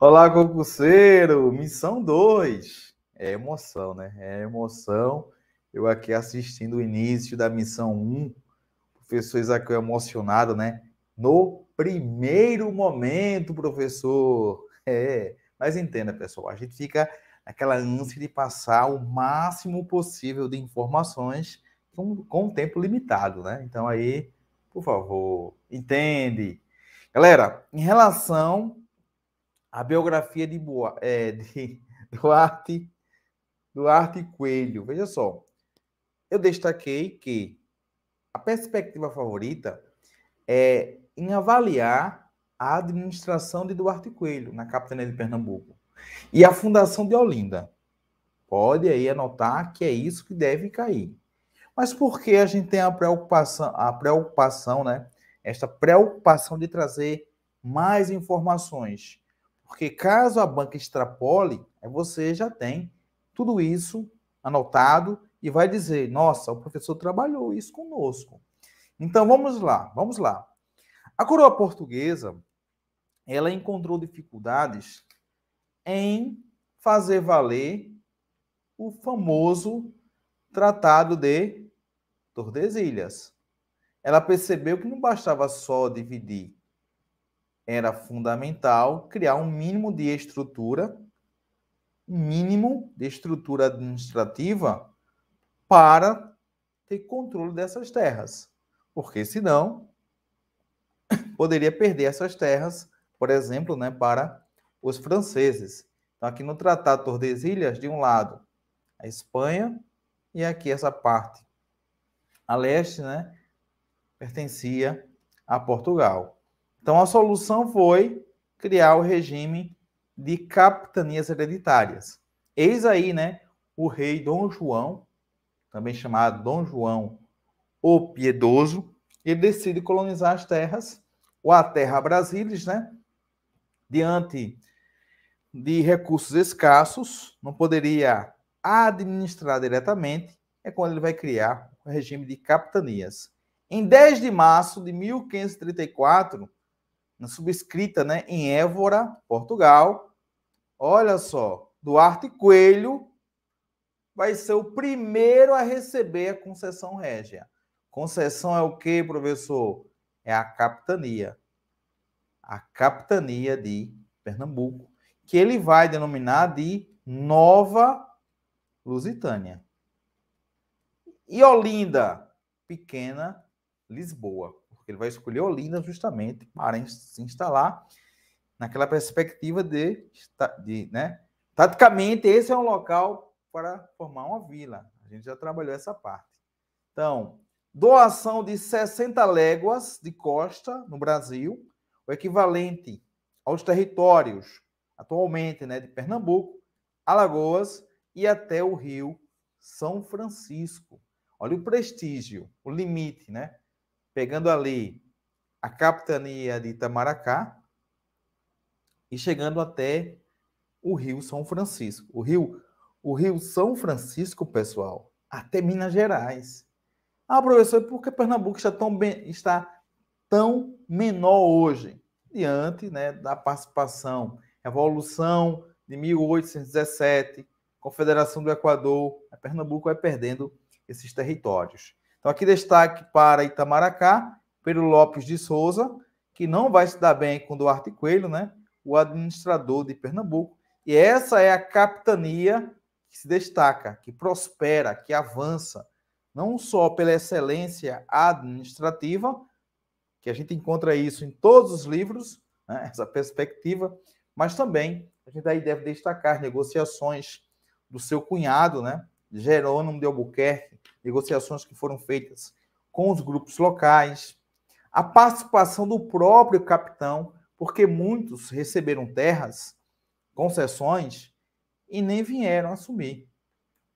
Olá, concurseiro! Missão 2. É emoção, né? É emoção. Eu aqui assistindo o início da missão 1. Um. Professor é emocionado, né? No primeiro momento, professor. É. Mas entenda, pessoal, a gente fica naquela ânsia de passar o máximo possível de informações com, com um tempo limitado, né? Então aí, por favor, entende. Galera, em relação a biografia de, Boa, é, de Duarte, Duarte Coelho. Veja só, eu destaquei que a perspectiva favorita é em avaliar a administração de Duarte Coelho na capitania de Pernambuco e a fundação de Olinda. Pode aí anotar que é isso que deve cair. Mas por que a gente tem a preocupação, a preocupação, né? Esta preocupação de trazer mais informações? Porque caso a banca extrapole, você já tem tudo isso anotado e vai dizer: nossa, o professor trabalhou isso conosco. Então vamos lá, vamos lá. A coroa portuguesa ela encontrou dificuldades em fazer valer o famoso Tratado de Tordesilhas. Ela percebeu que não bastava só dividir era fundamental criar um mínimo de estrutura, mínimo de estrutura administrativa para ter controle dessas terras, porque senão poderia perder essas terras, por exemplo, né, para os franceses. Então, aqui no Tratado Tordesilhas, de um lado, a Espanha, e aqui essa parte a leste, né, pertencia a Portugal. Então a solução foi criar o regime de capitanias hereditárias. Eis aí, né, o rei Dom João, também chamado Dom João o Piedoso, ele decide colonizar as terras, ou a terra Brasilis, né, diante de recursos escassos, não poderia administrar diretamente, é quando ele vai criar o regime de capitanias. Em 10 de março de 1534, subscrita né, em Évora, Portugal. Olha só, Duarte Coelho vai ser o primeiro a receber a concessão régia. Concessão é o que, professor? É a capitania. A capitania de Pernambuco, que ele vai denominar de Nova Lusitânia. E Olinda, pequena Lisboa. Ele vai escolher Olinda justamente para se instalar naquela perspectiva de, de né? Taticamente, esse é um local para formar uma vila. A gente já trabalhou essa parte. Então, doação de 60 léguas de costa no Brasil, o equivalente aos territórios atualmente né, de Pernambuco, Alagoas e até o Rio São Francisco. Olha o prestígio, o limite, né? pegando ali a capitania de Itamaracá e chegando até o Rio São Francisco. O Rio, o Rio São Francisco, pessoal, até Minas Gerais. Ah, professor, por que Pernambuco está tão, bem, está tão menor hoje? Diante né, da participação, Revolução de 1817, Confederação do Equador, é Pernambuco vai perdendo esses territórios. Então, aqui destaque para Itamaracá, pelo Lopes de Souza, que não vai se dar bem com Duarte Coelho, né? o administrador de Pernambuco. E essa é a capitania que se destaca, que prospera, que avança, não só pela excelência administrativa, que a gente encontra isso em todos os livros, né? essa perspectiva, mas também a gente aí deve destacar negociações do seu cunhado, né? Jerônimo de Albuquerque, negociações que foram feitas com os grupos locais, a participação do próprio capitão, porque muitos receberam terras, concessões e nem vieram assumir.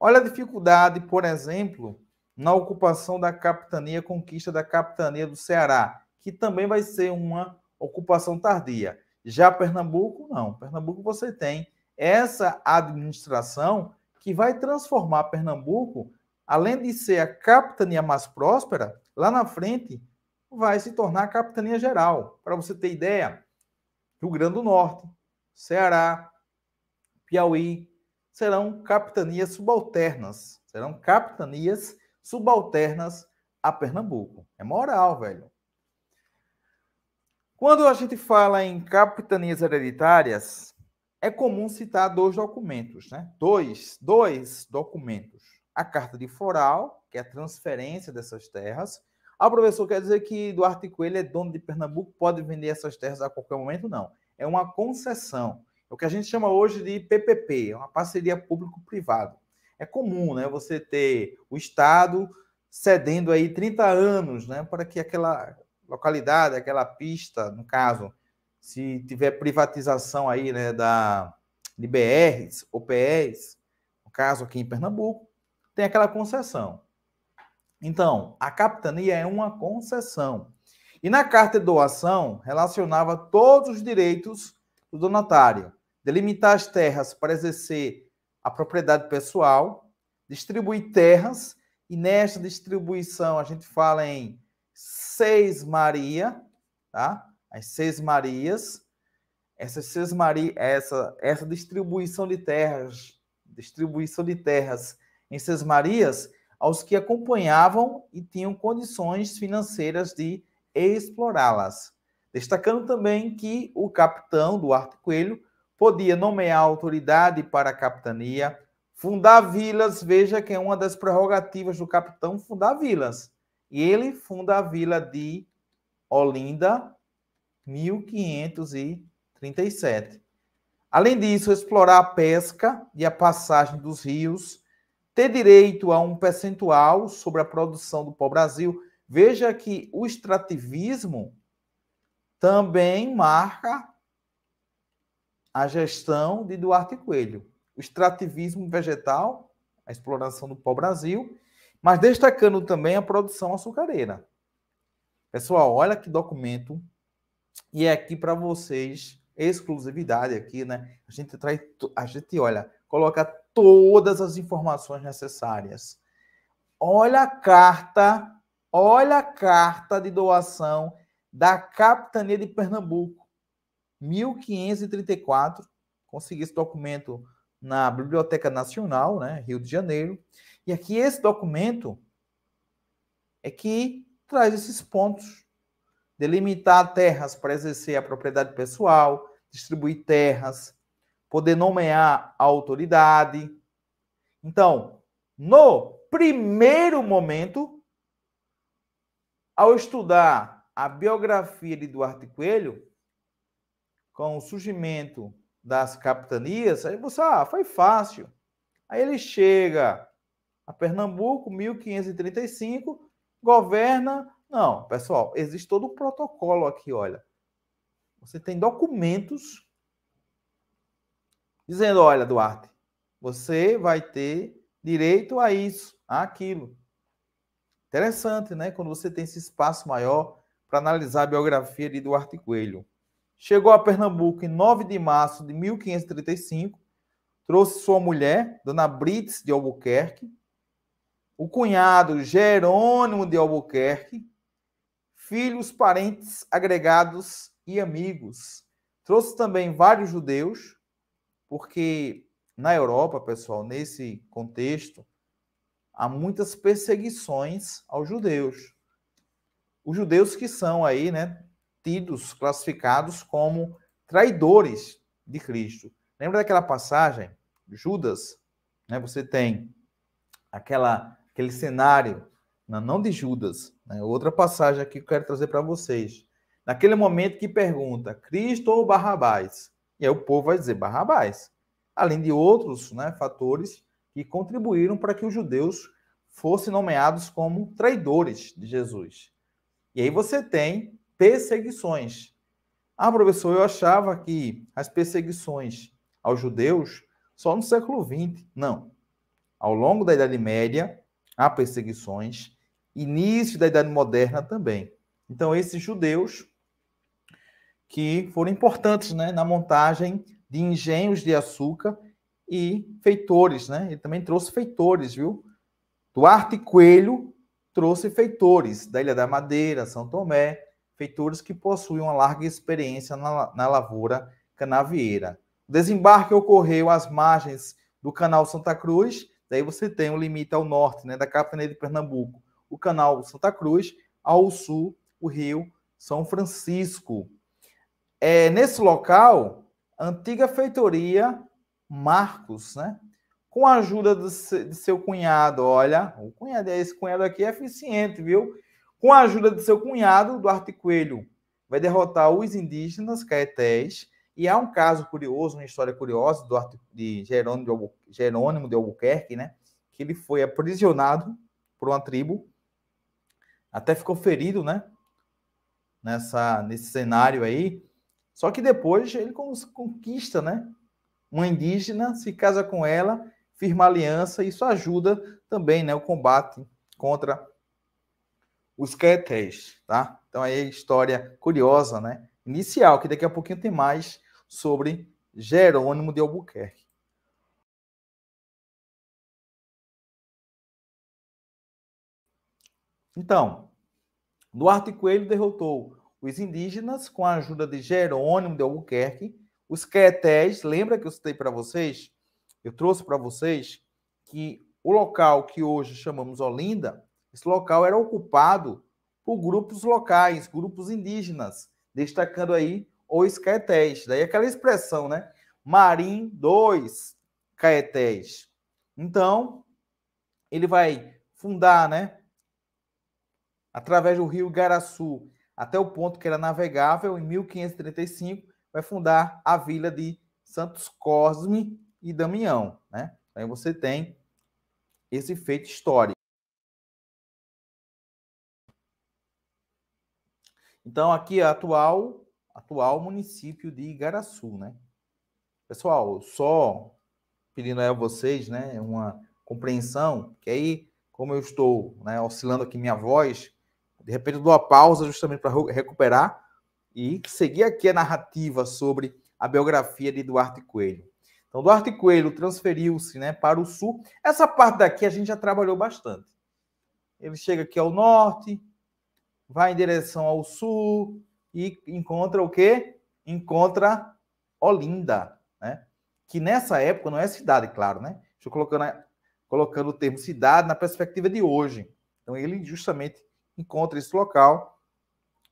Olha a dificuldade, por exemplo, na ocupação da capitania, conquista da capitania do Ceará, que também vai ser uma ocupação tardia. Já Pernambuco, não. Pernambuco você tem essa administração que vai transformar Pernambuco além de ser a capitania mais próspera, lá na frente vai se tornar a capitania geral. Para você ter ideia, Rio Grande do Norte, Ceará, Piauí serão capitanias subalternas, serão capitanias subalternas a Pernambuco. É moral, velho. Quando a gente fala em capitanias hereditárias, é comum citar dois documentos, né? Dois, dois documentos a carta de foral, que é a transferência dessas terras. Ah, professor, quer dizer que Duarte Coelho é dono de Pernambuco, pode vender essas terras a qualquer momento? Não. É uma concessão. É o que a gente chama hoje de PPP, é uma parceria público-privado. É comum, né, você ter o Estado cedendo aí 30 anos, né, para que aquela localidade, aquela pista, no caso, se tiver privatização aí, né, da de BRs ou PRs, no caso aqui em Pernambuco, tem aquela concessão. Então, a capitania é uma concessão. E na carta de doação, relacionava todos os direitos do donatário: delimitar as terras para exercer a propriedade pessoal, distribuir terras, e nesta distribuição a gente fala em seis Maria, tá? As seis Marias. Essas seis Maria, essa, essa distribuição de terras, distribuição de terras em Sãs Marias aos que acompanhavam e tinham condições financeiras de explorá-las. Destacando também que o capitão do Arte Coelho podia nomear autoridade para a capitania, fundar vilas, veja que é uma das prerrogativas do capitão fundar vilas. E ele funda a vila de Olinda, 1537. Além disso, explorar a pesca e a passagem dos rios, ter direito a um percentual sobre a produção do pó brasil Veja que o extrativismo também marca a gestão de Duarte Coelho. O extrativismo vegetal, a exploração do pó brasil mas destacando também a produção açucareira. Pessoal, olha que documento. E é aqui para vocês, exclusividade aqui, né? A gente traz, a gente olha, coloca todas as informações necessárias. Olha a carta, olha a carta de doação da Capitania de Pernambuco, 1534. Consegui esse documento na Biblioteca Nacional, né, Rio de Janeiro. E aqui esse documento é que traz esses pontos. Delimitar terras para exercer a propriedade pessoal, distribuir terras, poder nomear a autoridade. Então, no primeiro momento, ao estudar a biografia de Duarte Coelho, com o surgimento das capitanias, aí você, ah, foi fácil. Aí ele chega a Pernambuco, 1535, governa. Não, pessoal, existe todo um protocolo aqui, olha. Você tem documentos dizendo: olha, Duarte, você vai ter direito a isso, a aquilo. Interessante, né? Quando você tem esse espaço maior para analisar a biografia de Duarte Coelho. Chegou a Pernambuco em 9 de março de 1535, trouxe sua mulher, Dona Brits de Albuquerque, o cunhado Jerônimo de Albuquerque, filhos, parentes, agregados e amigos. Trouxe também vários judeus, porque na Europa, pessoal, nesse contexto, há muitas perseguições aos judeus. Os judeus que são aí, né, tidos, classificados como traidores de Cristo. Lembra daquela passagem, Judas, né? Você tem aquela aquele cenário, não de Judas, né? Outra passagem aqui que eu quero trazer para vocês. Naquele momento que pergunta, Cristo ou Barrabás? E aí o povo vai dizer Barrabás. Além de outros né, fatores que contribuíram para que os judeus fossem nomeados como traidores de Jesus. E aí você tem perseguições. Ah, professor, eu achava que as perseguições aos judeus só no século XX. Não. Ao longo da Idade Média, há perseguições, início da Idade Moderna também. Então, esses judeus que foram importantes né, na montagem de engenhos de açúcar e feitores, né? Ele também trouxe feitores, viu? Duarte Coelho trouxe feitores da Ilha da Madeira, São Tomé, feitores que possuem uma larga experiência na, na lavoura canavieira. O desembarque ocorreu às margens do Canal Santa Cruz, daí você tem o limite ao norte, né, da capitania de Pernambuco, o Canal Santa Cruz, ao sul, o Rio São Francisco. É, nesse local, antiga feitoria Marcos, né? Com a ajuda de seu cunhado, olha, o cunhado, esse cunhado aqui é eficiente, viu? Com a ajuda de seu cunhado, Duarte Coelho, vai derrotar os indígenas caetés. E há um caso curioso, uma história curiosa do de Jerônimo de, Jerônimo de Albuquerque, né? Que ele foi aprisionado por uma tribo, até ficou ferido, né? Nessa, nesse cenário aí. Só que depois ele conquista, né? Uma indígena, se casa com ela, firma aliança, isso ajuda também, né? O combate contra os quetés, tá? Então aí é história curiosa, né? Inicial, que daqui a pouquinho tem mais sobre Jerônimo de Albuquerque. Então, Duarte Coelho derrotou os indígenas, com a ajuda de Jerônimo de Albuquerque, os quetés, lembra que eu citei para vocês? Eu trouxe para vocês que o local que hoje chamamos Olinda, esse local era ocupado por grupos locais, grupos indígenas, destacando aí os caetés. Daí aquela expressão, né? Marim dois caetés. Então, ele vai fundar, né? Através do rio Garaçu, até o ponto que era navegável, em 1535, vai fundar a vila de Santos Cosme e Damião. Né? Aí você tem esse feito histórico. Então, aqui é atual, atual município de Igaraçu, né? Pessoal, só pedindo a vocês, né, uma compreensão, que aí, como eu estou né, oscilando aqui minha voz, de repente, eu dou uma pausa justamente para recuperar e seguir aqui a narrativa sobre a biografia de Duarte Coelho. Então, Duarte Coelho transferiu-se né, para o sul. Essa parte daqui a gente já trabalhou bastante. Ele chega aqui ao norte, vai em direção ao sul e encontra o quê? Encontra Olinda, né? que nessa época não é cidade, claro, né? Estou colocando, colocando o termo cidade na perspectiva de hoje. Então, ele justamente encontra esse local,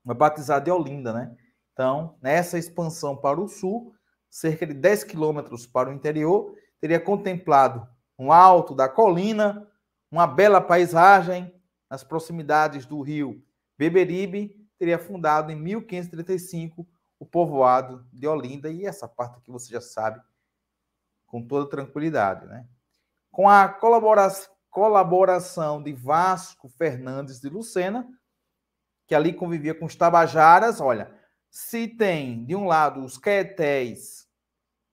é batizado de Olinda, né? Então, nessa expansão para o sul, cerca de 10 quilômetros para o interior, teria contemplado um alto da colina, uma bela paisagem nas proximidades do rio Beberibe, teria fundado em 1535 o povoado de Olinda, e essa parte que você já sabe com toda tranquilidade, né? Com a colaboração colaboração de Vasco Fernandes de Lucena, que ali convivia com os Tabajaras. Olha, se tem, de um lado, os Quetés,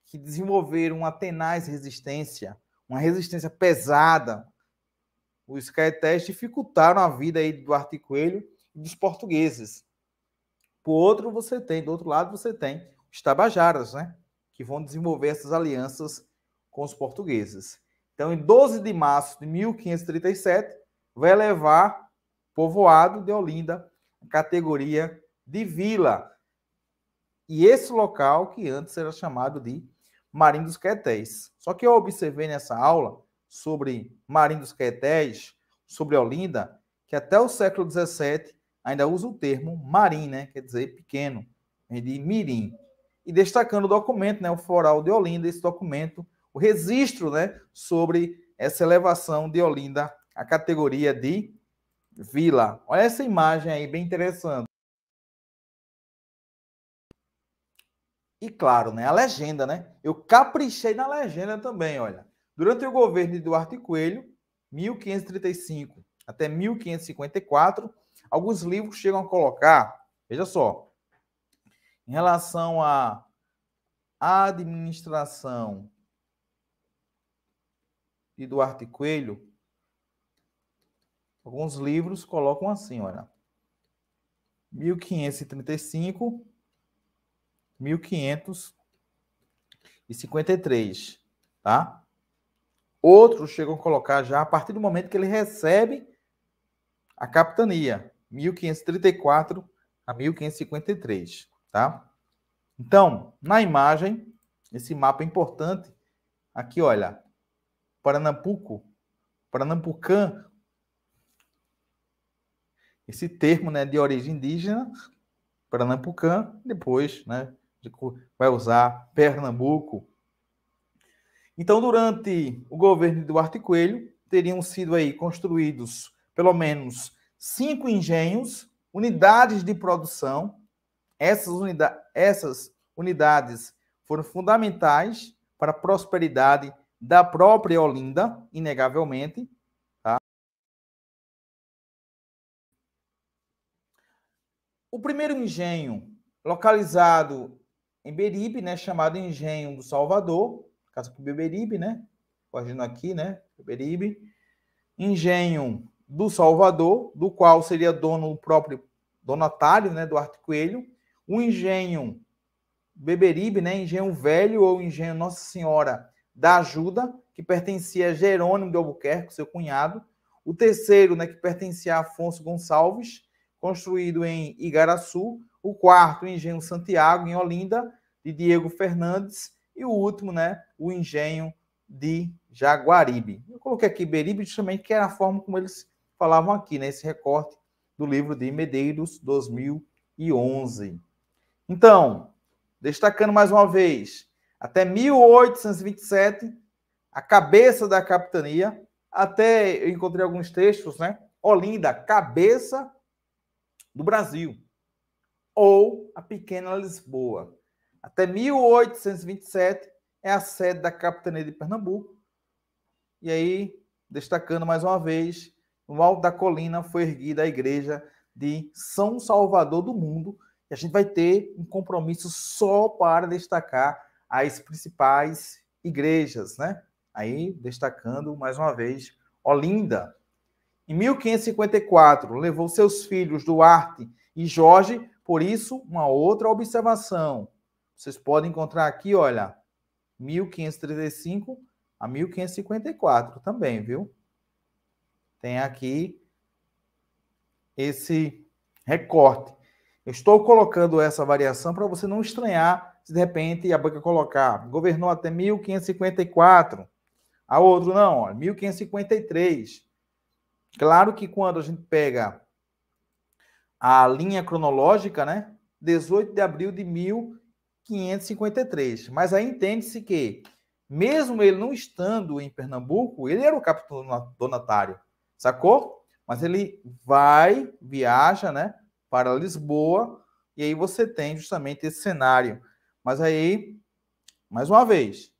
que desenvolveram uma tenaz resistência, uma resistência pesada, os Quetés dificultaram a vida aí do Arte Coelho e dos portugueses. Por outro, você tem, do outro lado, você tem os Tabajaras, né? Que vão desenvolver essas alianças com os portugueses. Então, em 12 de março de 1537, vai levar povoado de Olinda categoria de vila. E esse local que antes era chamado de Marim dos Quetés. Só que eu observei nessa aula sobre Marim dos Quetés, sobre Olinda, que até o século XVII ainda usa o termo marim, né? quer dizer pequeno, de mirim. E destacando o documento, né? o Foral de Olinda, esse documento o registro né, sobre essa elevação de Olinda à categoria de vila. Olha essa imagem aí, bem interessante. E claro, né, a legenda, né? Eu caprichei na legenda também, olha. Durante o governo de Duarte Coelho, 1535 até 1554, alguns livros chegam a colocar, veja só, em relação à administração de Duarte Coelho, alguns livros colocam assim, olha. 1535, 1553, tá? Outros chegam a colocar já a partir do momento que ele recebe a capitania, 1534 a 1553, tá? Então, na imagem, esse mapa é importante. Aqui, olha, Paranampuco, Paranampucã. Esse termo né, de origem indígena, Paranampucã, depois né, vai usar Pernambuco. Então, durante o governo de Duarte Coelho, teriam sido aí construídos pelo menos cinco engenhos, unidades de produção. Essas, unida essas unidades foram fundamentais para a prosperidade da própria Olinda, inegavelmente. Tá? O primeiro engenho, localizado em Beribe, né, chamado Engenho do Salvador, caso que Beberibe, né? Corrigindo aqui, né? Beberibe. Engenho do Salvador, do qual seria dono o próprio donatário, né, Duarte Coelho. O engenho Beberibe, né, engenho velho ou engenho Nossa Senhora, da ajuda, que pertencia a Jerônimo de Albuquerque, seu cunhado. O terceiro, né, que pertencia a Afonso Gonçalves, construído em Igaraçu. O quarto, o Engenho Santiago, em Olinda, de Diego Fernandes. E o último, né, o Engenho de Jaguaribe. Eu coloquei aqui Beribe justamente que era a forma como eles falavam aqui, nesse né, recorte do livro de Medeiros, 2011. Então, destacando mais uma vez, até 1827, a cabeça da capitania, até eu encontrei alguns textos, né? Olinda, cabeça do Brasil, ou a pequena Lisboa. Até 1827 é a sede da capitania de Pernambuco. E aí, destacando mais uma vez, no alto da colina foi erguida a igreja de São Salvador do Mundo. E a gente vai ter um compromisso só para destacar as principais igrejas, né? Aí destacando mais uma vez Olinda. Em 1554, levou seus filhos Duarte e Jorge, por isso uma outra observação. Vocês podem encontrar aqui, olha, 1535 a 1554 também, viu? Tem aqui esse recorte. Eu estou colocando essa variação para você não estranhar se de repente a banca colocar governou até 1554, a outro não, ó, 1553. Claro que quando a gente pega a linha cronológica, né? 18 de abril de 1553. Mas aí entende-se que, mesmo ele não estando em Pernambuco, ele era o capitão donatário, sacou? Mas ele vai, viaja, né? Para Lisboa, e aí você tem justamente esse cenário mas aí, mais uma vez,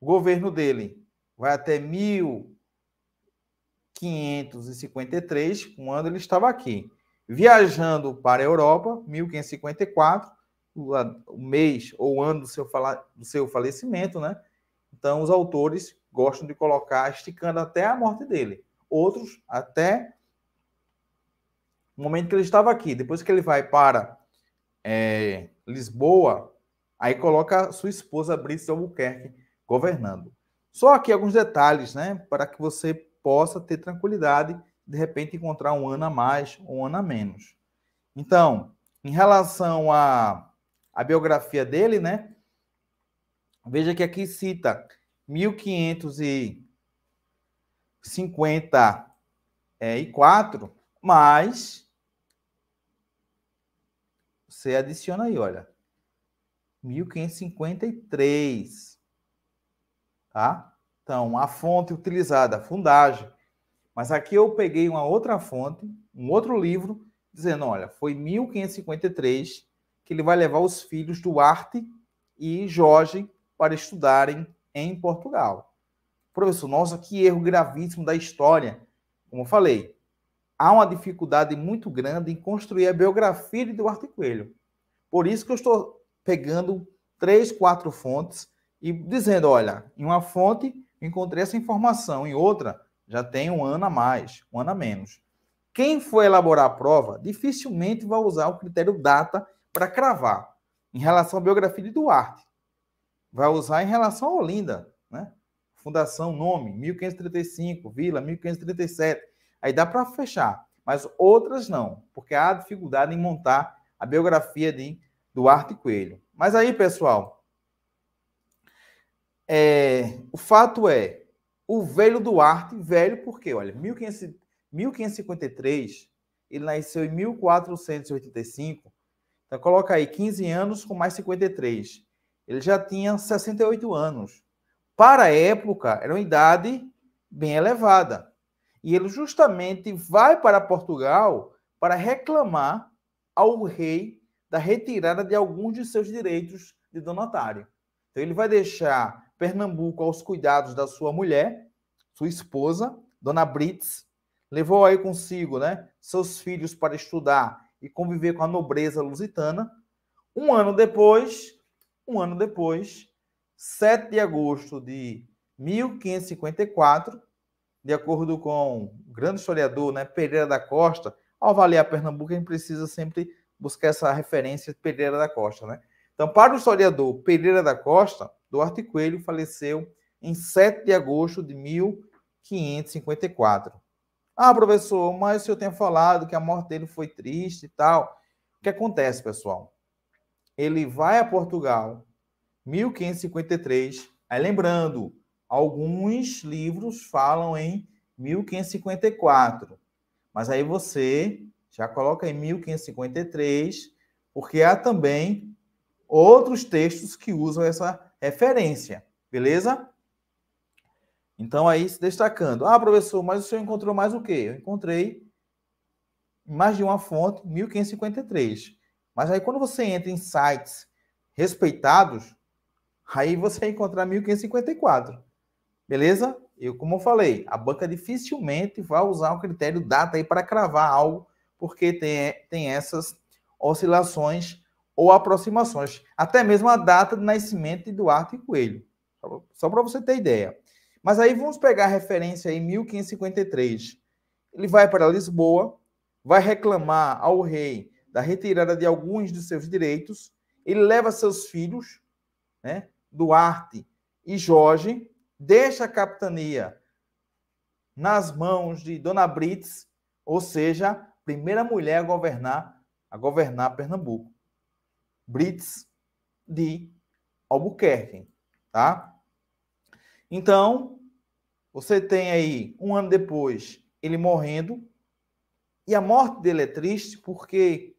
o governo dele vai até 1553, quando ele estava aqui. Viajando para a Europa, 1554, o mês ou ano do seu, do seu falecimento, né? Então, os autores gostam de colocar esticando até a morte dele. Outros até o momento que ele estava aqui. Depois que ele vai para é, Lisboa, Aí coloca sua esposa Brice Albuquerque governando. Só aqui alguns detalhes, né? Para que você possa ter tranquilidade de repente encontrar um ano a mais um ano a menos. Então, em relação à, à biografia dele, né? Veja que aqui cita 1554, mas você adiciona aí, olha. 1553. Tá? Então, a fonte utilizada, a fundagem. Mas aqui eu peguei uma outra fonte, um outro livro, dizendo: olha, foi 1553 que ele vai levar os filhos Duarte e Jorge para estudarem em Portugal. Professor, nossa, que erro gravíssimo da história. Como eu falei, há uma dificuldade muito grande em construir a biografia de Duarte Coelho. Por isso que eu estou pegando três, quatro fontes e dizendo: olha, em uma fonte encontrei essa informação, em outra já tem um ano a mais, um ano a menos. Quem for elaborar a prova dificilmente vai usar o critério data para cravar em relação à biografia de Duarte. Vai usar em relação a Olinda, né? Fundação, nome, 1535, vila, 1537. Aí dá para fechar, mas outras não, porque há dificuldade em montar a biografia de Duarte Coelho. Mas aí, pessoal, é, o fato é, o velho Duarte, velho porque, olha, 1553, ele nasceu em 1485, então coloca aí 15 anos com mais 53. Ele já tinha 68 anos. Para a época, era uma idade bem elevada. E ele justamente vai para Portugal para reclamar ao rei da retirada de alguns de seus direitos de donatário. Então, ele vai deixar Pernambuco aos cuidados da sua mulher, sua esposa, Dona Brits, levou aí consigo né, seus filhos para estudar e conviver com a nobreza lusitana. Um ano depois, um ano depois, 7 de agosto de 1554, de acordo com o grande historiador né, Pereira da Costa, ao avaliar Pernambuco, a gente precisa sempre buscar essa referência de Pereira da Costa, né? Então, para o historiador Pereira da Costa, Duarte Coelho faleceu em 7 de agosto de 1554. Ah, professor, mas o senhor tem falado que a morte dele foi triste e tal. O que acontece, pessoal? Ele vai a Portugal, 1553. Aí, lembrando, alguns livros falam em 1554. Mas aí você já coloca em 1553, porque há também outros textos que usam essa referência, beleza? Então, aí se destacando. Ah, professor, mas o senhor encontrou mais o quê? Eu encontrei mais de uma fonte, 1553. Mas aí, quando você entra em sites respeitados, aí você vai encontrar 1554. Beleza? Eu, como eu falei, a banca dificilmente vai usar o critério data aí para cravar algo porque tem, tem essas oscilações ou aproximações. Até mesmo a data de nascimento de Duarte e Coelho. Só para você ter ideia. Mas aí vamos pegar a referência em 1553. Ele vai para Lisboa, vai reclamar ao rei da retirada de alguns de seus direitos. Ele leva seus filhos, né, Duarte e Jorge, deixa a capitania nas mãos de Dona Brits, ou seja, primeira mulher a governar, a governar Pernambuco. Brits de Albuquerque, tá? Então, você tem aí um ano depois ele morrendo e a morte dele é triste porque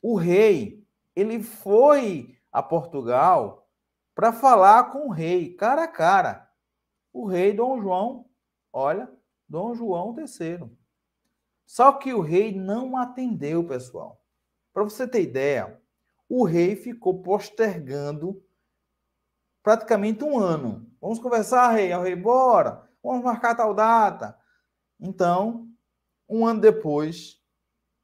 o rei ele foi a Portugal para falar com o rei cara a cara. O rei Dom João, olha, Dom João III. Só que o rei não atendeu, pessoal. Para você ter ideia, o rei ficou postergando praticamente um ano. Vamos conversar, rei? É o rei, bora! Vamos marcar tal data. Então, um ano depois,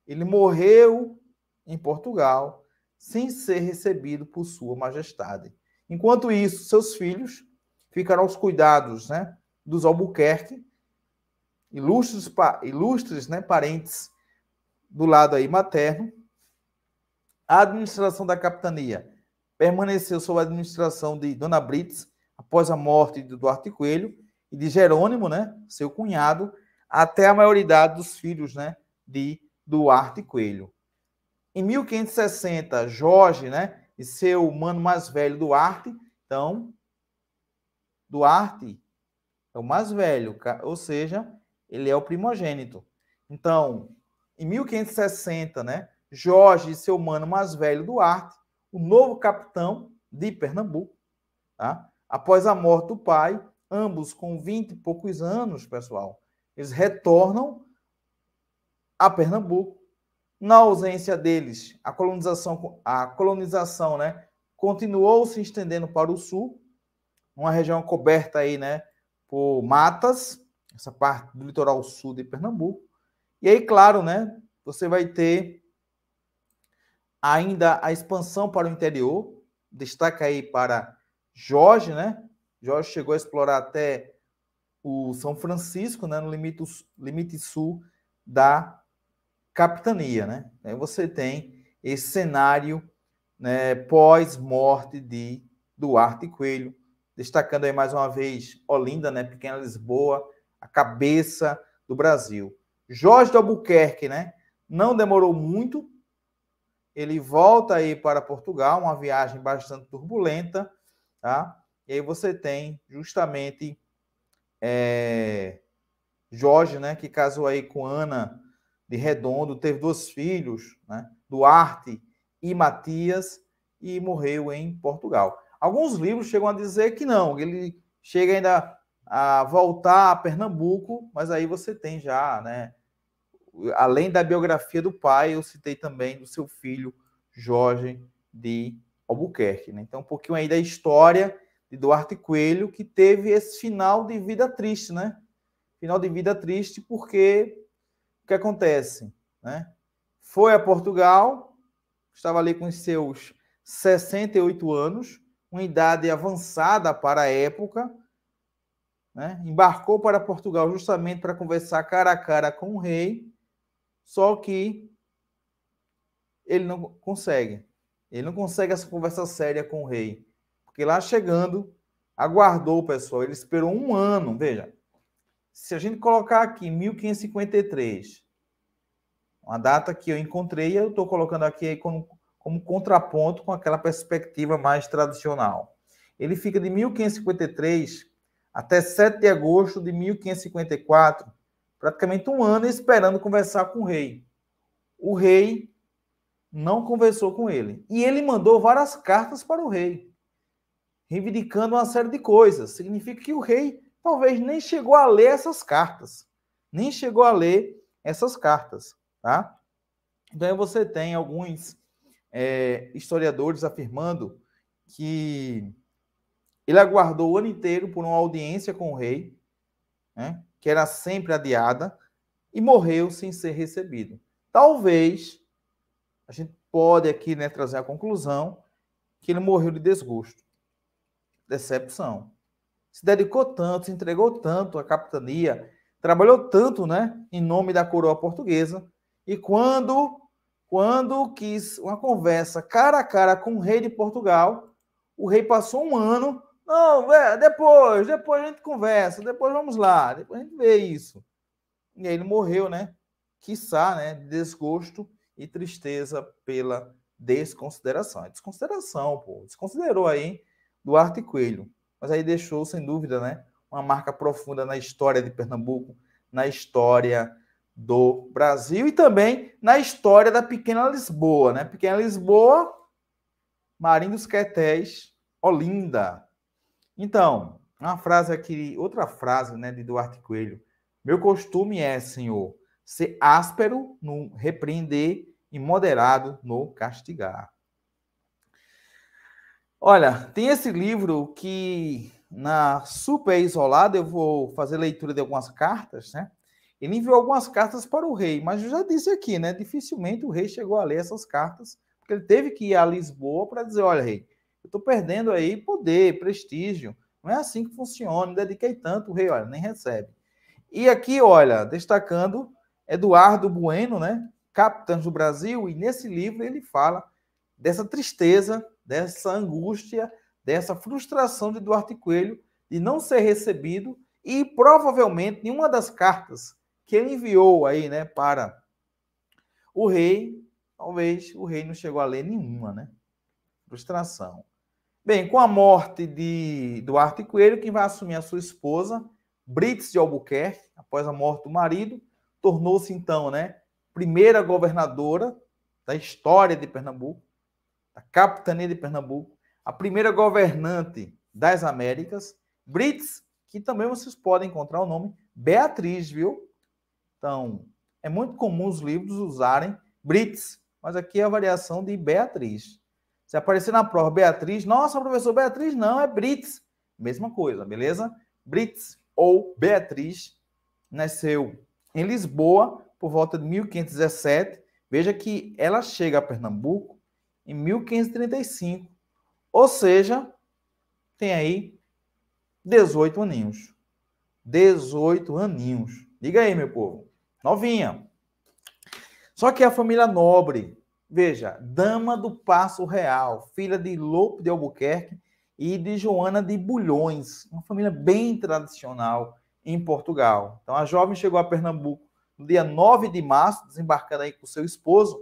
ele morreu em Portugal sem ser recebido por Sua Majestade. Enquanto isso, seus filhos ficaram aos cuidados né, dos Albuquerque, ilustres, ilustres né, parentes do lado aí materno. A administração da capitania permaneceu sob a administração de Dona Brits após a morte de Duarte Coelho e de Jerônimo, né, seu cunhado, até a maioridade dos filhos, né, de Duarte Coelho. Em 1560, Jorge, né, e seu mano mais velho, Duarte, então Duarte é o mais velho, ou seja, ele é o primogênito. Então, em 1560, né, Jorge e seu mano mais velho Duarte, o novo capitão de Pernambuco, tá? após a morte do pai, ambos com 20 e poucos anos, pessoal, eles retornam a Pernambuco. Na ausência deles, a colonização, a colonização né, continuou se estendendo para o sul, uma região coberta aí, né, por matas, essa parte do litoral sul de Pernambuco. E aí, claro, né, você vai ter ainda a expansão para o interior, destaca aí para Jorge, né? Jorge chegou a explorar até o São Francisco, né, no limite, limite sul da capitania, né? Aí você tem esse cenário né, pós-morte de Duarte Coelho, destacando aí mais uma vez Olinda, né, Pequena Lisboa, a cabeça do Brasil. Jorge de Albuquerque, né? Não demorou muito. Ele volta aí para Portugal, uma viagem bastante turbulenta, tá? E aí você tem justamente é, Jorge, né? Que casou aí com Ana de Redondo, teve dois filhos, né? Duarte e Matias, e morreu em Portugal. Alguns livros chegam a dizer que não, ele chega ainda a voltar a Pernambuco, mas aí você tem já, né? Além da biografia do pai, eu citei também do seu filho Jorge de Albuquerque, né? Então, um pouquinho aí da história de Duarte Coelho, que teve esse final de vida triste, né? Final de vida triste, porque o que acontece, né? Foi a Portugal, estava ali com os seus 68 anos, uma idade avançada para a época, né? embarcou para Portugal justamente para conversar cara a cara com o rei, só que ele não consegue. Ele não consegue essa conversa séria com o rei. Porque lá chegando, aguardou o pessoal, ele esperou um ano. Veja, se a gente colocar aqui 1553, uma data que eu encontrei, eu estou colocando aqui como, como contraponto com aquela perspectiva mais tradicional. Ele fica de 1553 até 7 de agosto de 1554, praticamente um ano esperando conversar com o rei. O rei não conversou com ele. E ele mandou várias cartas para o rei, reivindicando uma série de coisas. Significa que o rei talvez nem chegou a ler essas cartas. Nem chegou a ler essas cartas, tá? Então aí você tem alguns é, historiadores afirmando que ele aguardou o ano inteiro por uma audiência com o rei, né, que era sempre adiada, e morreu sem ser recebido. Talvez a gente pode aqui né, trazer a conclusão que ele morreu de desgosto, decepção. Se dedicou tanto, se entregou tanto à capitania, trabalhou tanto, né, em nome da coroa portuguesa, e quando quando quis uma conversa cara a cara com o rei de Portugal, o rei passou um ano não, velho, é, depois, depois a gente conversa, depois vamos lá, depois a gente vê isso. E aí ele morreu, né? Quiçá, né? Desgosto e tristeza pela desconsideração. É desconsideração, pô. Desconsiderou aí Duarte Coelho. Mas aí deixou, sem dúvida, né? Uma marca profunda na história de Pernambuco, na história do Brasil e também na história da pequena Lisboa, né? Pequena Lisboa, Marinho dos Quetés, Olinda, então, uma frase aqui, outra frase, né, de Duarte Coelho. Meu costume é, senhor, ser áspero no repreender e moderado no castigar. Olha, tem esse livro que na super isolada eu vou fazer leitura de algumas cartas, né? Ele enviou algumas cartas para o rei, mas eu já disse aqui, né? Dificilmente o rei chegou a ler essas cartas, porque ele teve que ir a Lisboa para dizer, olha, rei, eu estou perdendo aí poder, prestígio. Não é assim que funciona. Dediquei tanto, o rei, olha, nem recebe. E aqui, olha, destacando Eduardo Bueno, né? capitão do Brasil, e nesse livro ele fala dessa tristeza, dessa angústia, dessa frustração de Duarte Coelho de não ser recebido e provavelmente nenhuma das cartas que ele enviou aí, né, para o rei, talvez o rei não chegou a ler nenhuma, né? Frustração. Bem, com a morte de Duarte Coelho, quem vai assumir a sua esposa, Brits de Albuquerque, após a morte do marido, tornou-se então, né, primeira governadora da história de Pernambuco, da capitania de Pernambuco, a primeira governante das Américas, Brits, que também vocês podem encontrar o nome Beatriz, viu? Então, é muito comum os livros usarem Brits, mas aqui é a variação de Beatriz. Se aparecer na prova Beatriz, nossa, professor, Beatriz não, é Brits. Mesma coisa, beleza? Brits ou Beatriz nasceu em Lisboa por volta de 1517. Veja que ela chega a Pernambuco em 1535. Ou seja, tem aí 18 aninhos. 18 aninhos. Liga aí, meu povo. Novinha. Só que a família nobre Veja, dama do Passo Real, filha de Lope de Albuquerque e de Joana de Bulhões, uma família bem tradicional em Portugal. Então, a jovem chegou a Pernambuco no dia 9 de março, desembarcando aí com seu esposo.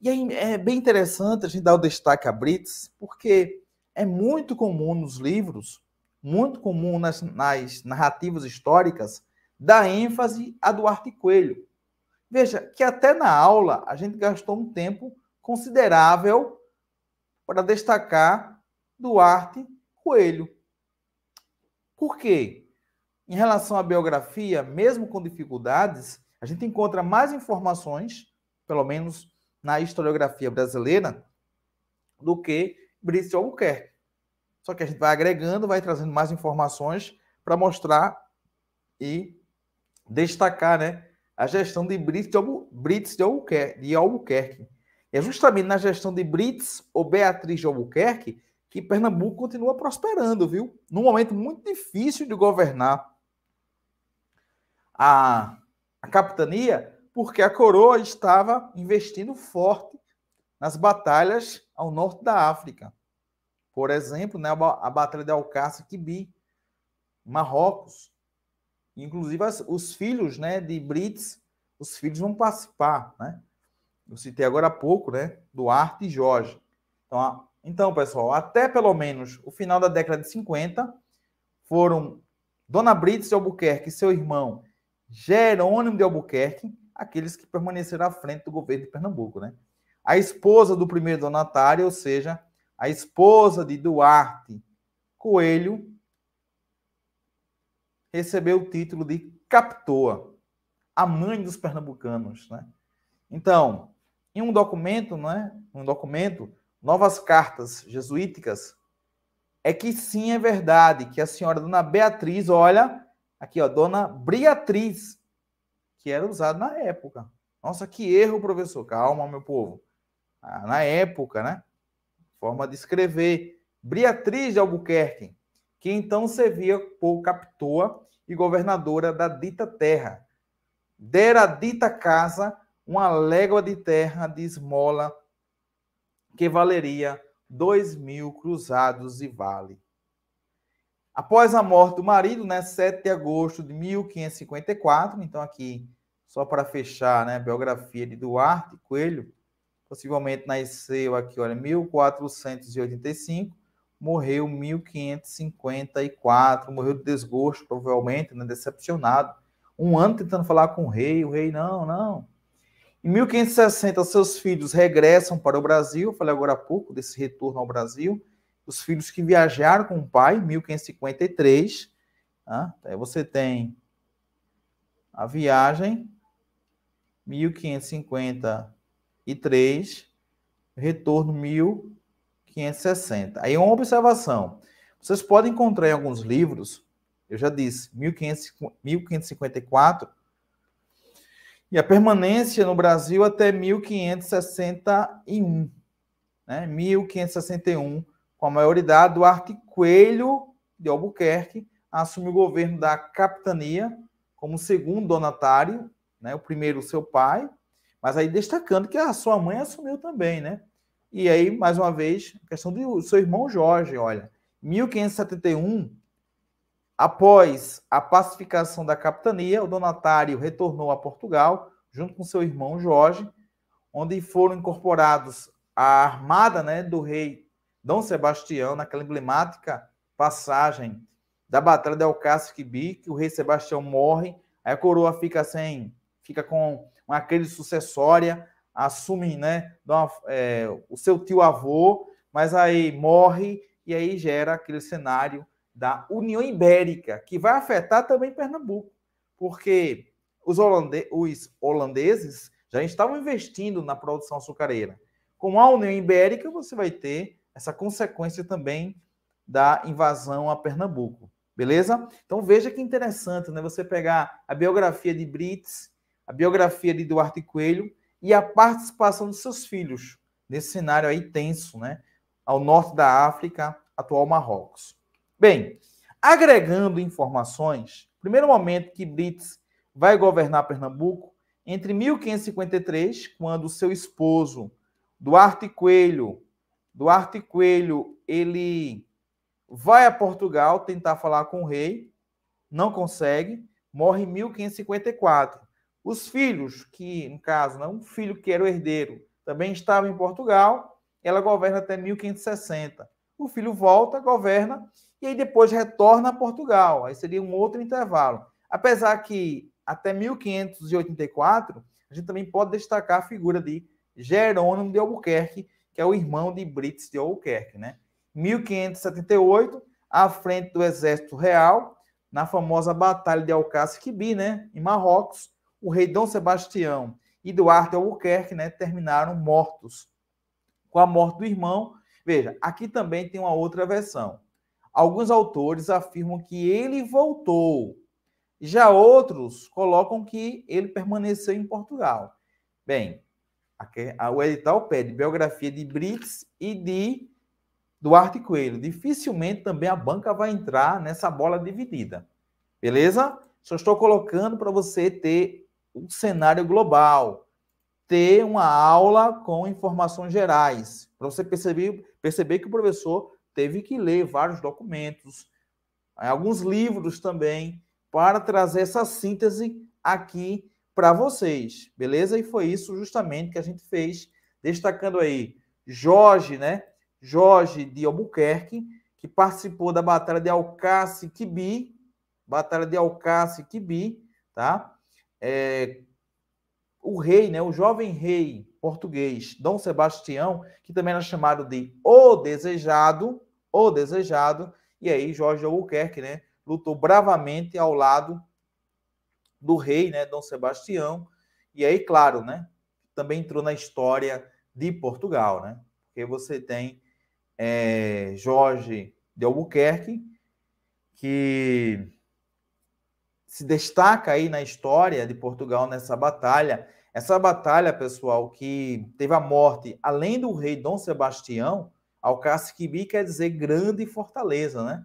E aí é bem interessante a gente dar o destaque a Brits, porque é muito comum nos livros, muito comum nas, nas narrativas históricas, dar ênfase a Duarte Coelho. Veja que até na aula a gente gastou um tempo considerável para destacar Duarte Coelho. Por quê? Em relação à biografia, mesmo com dificuldades, a gente encontra mais informações, pelo menos na historiografia brasileira, do que Brice Albuquerque. Só que a gente vai agregando, vai trazendo mais informações para mostrar e destacar né, a gestão de Albuquerque, de Albuquerque. É justamente na gestão de Brits ou Beatriz de Albuquerque que Pernambuco continua prosperando, viu? Num momento muito difícil de governar a, a capitania, porque a coroa estava investindo forte nas batalhas ao norte da África. Por exemplo, né, a Batalha de Alcácer Kibi, Marrocos. Inclusive, os filhos né, de Brits, os filhos vão participar, né? Eu citei agora há pouco, né? Duarte e Jorge. Então, então, pessoal, até pelo menos o final da década de 50, foram Dona Brites de Albuquerque e seu irmão Jerônimo de Albuquerque, aqueles que permaneceram à frente do governo de Pernambuco, né? A esposa do primeiro donatário, ou seja, a esposa de Duarte Coelho, recebeu o título de captoa, a mãe dos pernambucanos, né? Então, em um documento, é? um documento, Novas Cartas Jesuíticas, é que sim, é verdade, que a senhora Dona Beatriz, olha, aqui, ó, Dona Beatriz, que era usada na época. Nossa, que erro, professor. Calma, meu povo. Ah, na época, né? Forma de escrever. Beatriz de Albuquerque, que então servia por capitoa e governadora da dita terra. Dera dita casa uma légua de terra de esmola que valeria dois mil cruzados e vale. Após a morte do marido, né, 7 de agosto de 1554, então aqui, só para fechar, né, biografia de Duarte Coelho, possivelmente nasceu aqui, olha, 1485, morreu 1554, morreu de desgosto, provavelmente, né, decepcionado. Um ano tentando falar com o rei, o rei, não, não, em 1560, seus filhos regressam para o Brasil. Eu falei agora há pouco desse retorno ao Brasil. Os filhos que viajaram com o pai, 1553. Tá? Aí você tem a viagem, 1553, retorno 1560. Aí uma observação. Vocês podem encontrar em alguns livros, eu já disse, 1554 e a permanência no Brasil até 1561. Né? 1561, com a maioridade, Duarte Coelho de Albuquerque assume o governo da capitania como segundo donatário, né? o primeiro seu pai, mas aí destacando que a sua mãe assumiu também, né? E aí, mais uma vez, a questão do seu irmão Jorge, olha, 1571 Após a pacificação da capitania, o donatário retornou a Portugal, junto com seu irmão Jorge, onde foram incorporados a armada né, do rei Dom Sebastião, naquela emblemática passagem da Batalha de Alcácer Quibi, que o rei Sebastião morre, aí a coroa fica sem, fica com uma crise sucessória, assume né, uma, é, o seu tio-avô, mas aí morre e aí gera aquele cenário da União Ibérica, que vai afetar também Pernambuco, porque os, os holandeses já estavam investindo na produção açucareira. Com a União Ibérica, você vai ter essa consequência também da invasão a Pernambuco. Beleza? Então veja que interessante, né? Você pegar a biografia de Brits, a biografia de Duarte Coelho e a participação dos seus filhos nesse cenário aí tenso, né? Ao norte da África, atual Marrocos. Bem, agregando informações, primeiro momento que Brits vai governar Pernambuco, entre 1553, quando seu esposo Duarte Coelho, Duarte Coelho, ele vai a Portugal tentar falar com o rei, não consegue, morre em 1554. Os filhos, que no caso, não, né, um filho que era o herdeiro, também estava em Portugal, ela governa até 1560. O filho volta, governa e aí depois retorna a Portugal. Aí seria um outro intervalo. Apesar que até 1584, a gente também pode destacar a figura de Jerônimo de Albuquerque, que é o irmão de Brits de Albuquerque, né? 1578, à frente do exército real, na famosa batalha de Alcácer Quibi, né, em Marrocos, o rei Dom Sebastião e Duarte Albuquerque, né, terminaram mortos. Com a morte do irmão, veja, aqui também tem uma outra versão. Alguns autores afirmam que ele voltou, já outros colocam que ele permaneceu em Portugal. Bem, o edital pede biografia de Brits e de Duarte Coelho. Dificilmente também a banca vai entrar nessa bola dividida. Beleza? Só estou colocando para você ter um cenário global, ter uma aula com informações gerais, para você perceber, perceber que o professor teve que ler vários documentos, eh, alguns livros também, para trazer essa síntese aqui para vocês, beleza? E foi isso justamente que a gente fez, destacando aí Jorge, né? Jorge de Albuquerque, que participou da Batalha de Alcácer Quibi, Batalha de Alcácer Quibi, tá? É, o rei, né? O jovem rei português, Dom Sebastião, que também era chamado de O Desejado, O Desejado, e aí Jorge Albuquerque, né, lutou bravamente ao lado do rei, né, Dom Sebastião, e aí, claro, né, também entrou na história de Portugal, né, porque você tem é, Jorge de Albuquerque, que se destaca aí na história de Portugal nessa batalha, essa batalha, pessoal, que teve a morte, além do rei Dom Sebastião, Alcaciquibi quer dizer grande fortaleza, né?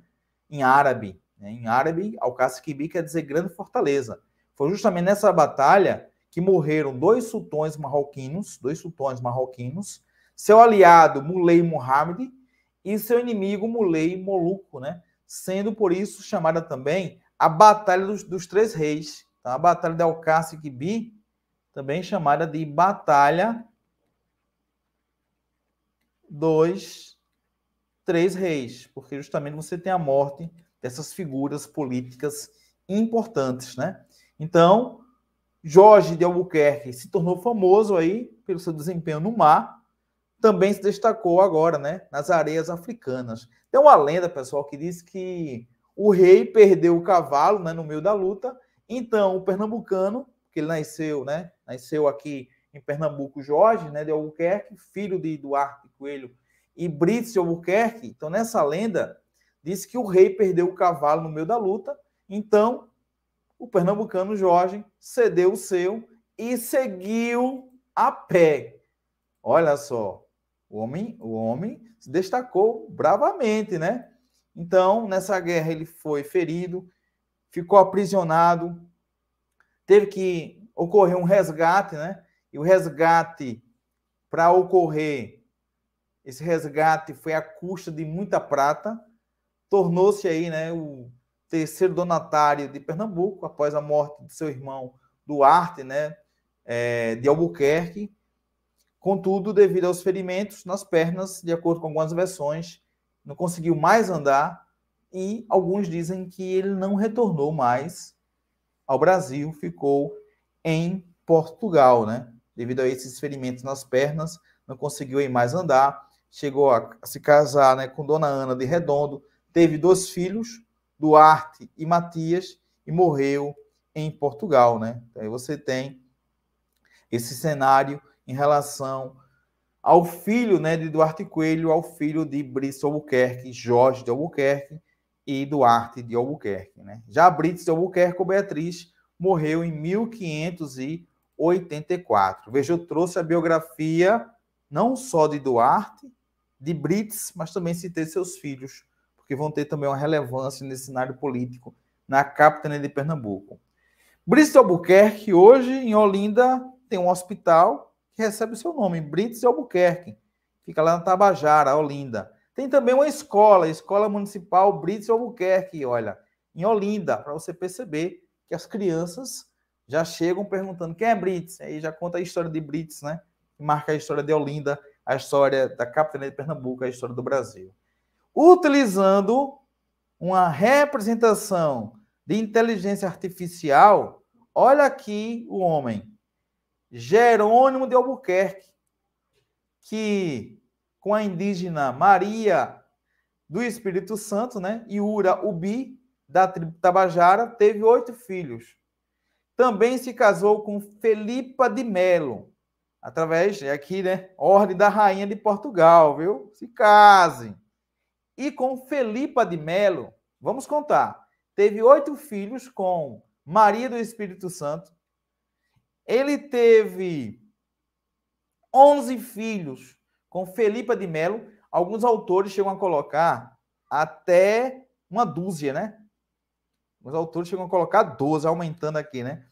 Em árabe. Né? Em árabe, Alcaciquibi quer dizer grande fortaleza. Foi justamente nessa batalha que morreram dois sultões marroquinos, dois sultões marroquinos, seu aliado Mulei Muhammad e seu inimigo Mulei Moluco, né? Sendo por isso chamada também a Batalha dos, dos Três Reis. Tá? A Batalha de Alcaciquibi também chamada de Batalha dos Três Reis, porque justamente você tem a morte dessas figuras políticas importantes, né? Então, Jorge de Albuquerque se tornou famoso aí pelo seu desempenho no mar, também se destacou agora, né, nas areias africanas. Tem uma lenda, pessoal, que diz que o rei perdeu o cavalo, né, no meio da luta, então o pernambucano que ele nasceu, né? Nasceu aqui em Pernambuco, Jorge, né, de Albuquerque, filho de Eduardo Coelho e Brice de Albuquerque. Então, nessa lenda, diz que o rei perdeu o cavalo no meio da luta, então o pernambucano Jorge cedeu o seu e seguiu a pé. Olha só, o homem, o homem se destacou bravamente, né? Então, nessa guerra ele foi ferido, ficou aprisionado, teve que ocorrer um resgate, né? E o resgate, para ocorrer, esse resgate foi à custa de muita prata, tornou-se aí, né, o terceiro donatário de Pernambuco, após a morte de seu irmão Duarte, né, é, de Albuquerque. Contudo, devido aos ferimentos nas pernas, de acordo com algumas versões, não conseguiu mais andar e alguns dizem que ele não retornou mais ao Brasil ficou em Portugal, né? Devido a esses ferimentos nas pernas, não conseguiu ir mais andar, chegou a se casar né, com Dona Ana de Redondo, teve dois filhos, Duarte e Matias, e morreu em Portugal, né? Então, aí você tem esse cenário em relação ao filho né, de Duarte Coelho, ao filho de Brice Albuquerque, Jorge de Albuquerque, e Duarte de Albuquerque. Né? Já Brites de Albuquerque ou Beatriz morreu em 1584. Veja, eu trouxe a biografia não só de Duarte, de Brites, mas também citei seus filhos, porque vão ter também uma relevância nesse cenário político na capitania de Pernambuco. Brites de Albuquerque, hoje em Olinda, tem um hospital que recebe o seu nome, Brites de Albuquerque. Fica lá na Tabajara, Olinda. Tem também uma escola, a Escola Municipal Brits Albuquerque, olha, em Olinda, para você perceber que as crianças já chegam perguntando quem é Brits. Aí já conta a história de Brits, né? Marca a história de Olinda, a história da capitania de Pernambuco, a história do Brasil. Utilizando uma representação de inteligência artificial, olha aqui o homem, Jerônimo de Albuquerque, que com a indígena Maria do Espírito Santo, né? Iura Ubi, da tribo Tabajara, teve oito filhos. Também se casou com Felipa de Melo, através é aqui, né? Ordem da Rainha de Portugal, viu? Se casem. E com Felipa de Melo, vamos contar, teve oito filhos com Maria do Espírito Santo. Ele teve onze filhos com Felipa de Melo, alguns autores chegam a colocar até uma dúzia, né? Os autores chegam a colocar 12, aumentando aqui, né?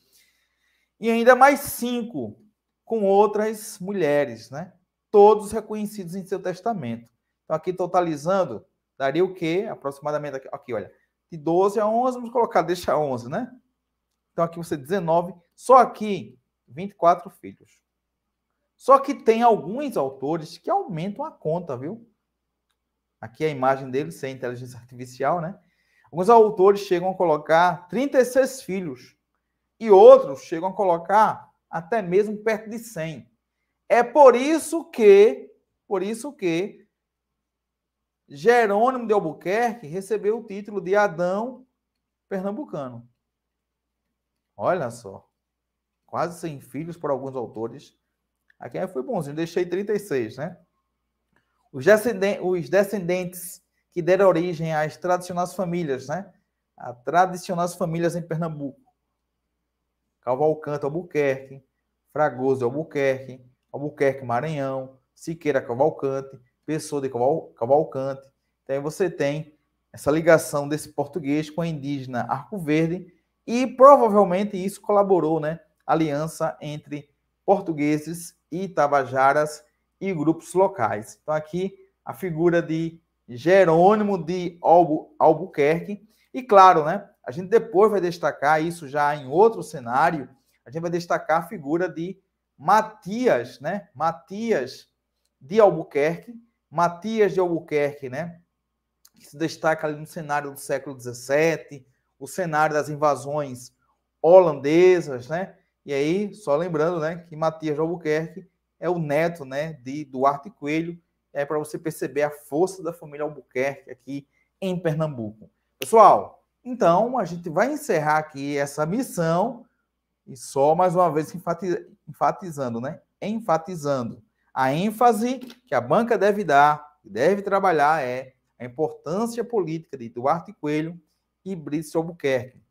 E ainda mais cinco com outras mulheres, né? Todos reconhecidos em seu testamento. Então, aqui totalizando, daria o quê? Aproximadamente aqui, aqui olha, de 12 a 11, vamos colocar, deixa 11, né? Então, aqui você 19, só aqui 24 filhos. Só que tem alguns autores que aumentam a conta, viu? Aqui a imagem dele sem inteligência artificial, né? Alguns autores chegam a colocar 36 filhos e outros chegam a colocar até mesmo perto de 100. É por isso que, por isso que Jerônimo de Albuquerque recebeu o título de Adão pernambucano. Olha só, quase 100 filhos por alguns autores Aqui eu fui bonzinho, deixei 36, né? Os, descendentes, os descendentes que deram origem às tradicionais famílias, né? A tradicionais famílias em Pernambuco. Cavalcante Albuquerque, Fragoso Albuquerque, Albuquerque Maranhão, Siqueira Cavalcante, Pessoa de Cavalcante. Então aí você tem essa ligação desse português com a indígena Arco Verde e provavelmente isso colaborou, né? Aliança entre portugueses e Tabajaras e grupos locais. Então, aqui a figura de Jerônimo de Albu, Albuquerque. E claro, né, a gente depois vai destacar isso já em outro cenário, a gente vai destacar a figura de Matias, né? Matias de Albuquerque, Matias de Albuquerque, né? Que se destaca ali no cenário do século XVII, o cenário das invasões holandesas, né? E aí, só lembrando, né, que Matias Albuquerque é o neto, né, de Duarte Coelho, é para você perceber a força da família Albuquerque aqui em Pernambuco. Pessoal, então a gente vai encerrar aqui essa missão e só mais uma vez enfatizando, né? Enfatizando a ênfase que a banca deve dar, e deve trabalhar é a importância política de Duarte Coelho e Brice Albuquerque.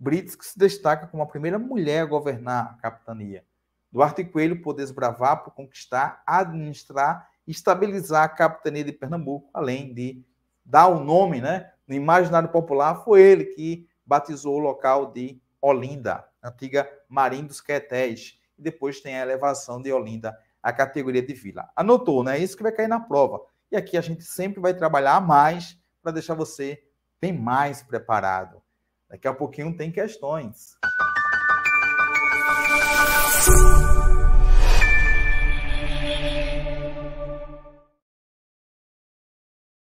Brits que se destaca como a primeira mulher a governar a capitania. Duarte Coelho pôde desbravar por conquistar, administrar e estabilizar a capitania de Pernambuco, além de dar o nome, né? No imaginário popular, foi ele que batizou o local de Olinda, antiga Marim dos Quetés. E depois tem a elevação de Olinda à categoria de vila. Anotou, né? Isso que vai cair na prova. E aqui a gente sempre vai trabalhar mais para deixar você bem mais preparado. Daqui a pouquinho tem questões.